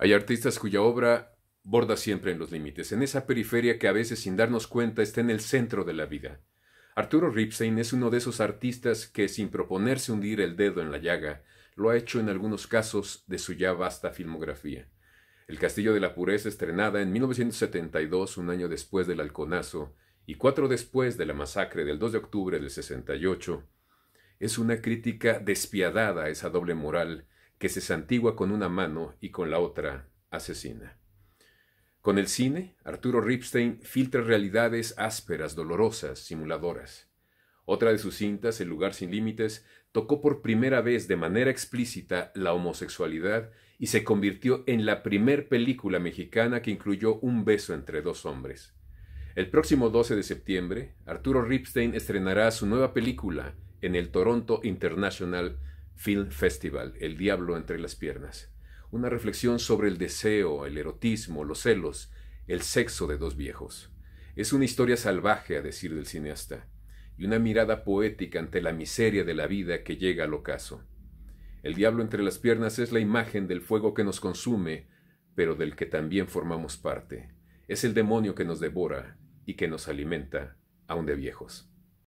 Hay artistas cuya obra borda siempre en los límites, en esa periferia que a veces sin darnos cuenta está en el centro de la vida. Arturo Ripstein es uno de esos artistas que sin proponerse hundir el dedo en la llaga, lo ha hecho en algunos casos de su ya vasta filmografía. El Castillo de la Pureza, estrenada en 1972, un año después del Halconazo, y cuatro después de la masacre del 2 de octubre del 68, es una crítica despiadada a esa doble moral que se santigua con una mano y con la otra asesina. Con el cine, Arturo Ripstein filtra realidades ásperas, dolorosas, simuladoras. Otra de sus cintas, El lugar sin límites, tocó por primera vez de manera explícita la homosexualidad y se convirtió en la primer película mexicana que incluyó un beso entre dos hombres. El próximo 12 de septiembre, Arturo Ripstein estrenará su nueva película en el Toronto International Film Festival, El Diablo entre las Piernas. Una reflexión sobre el deseo, el erotismo, los celos, el sexo de dos viejos. Es una historia salvaje, a decir del cineasta, y una mirada poética ante la miseria de la vida que llega al ocaso. El diablo entre las piernas es la imagen del fuego que nos consume, pero del que también formamos parte. Es el demonio que nos devora y que nos alimenta, aun de viejos.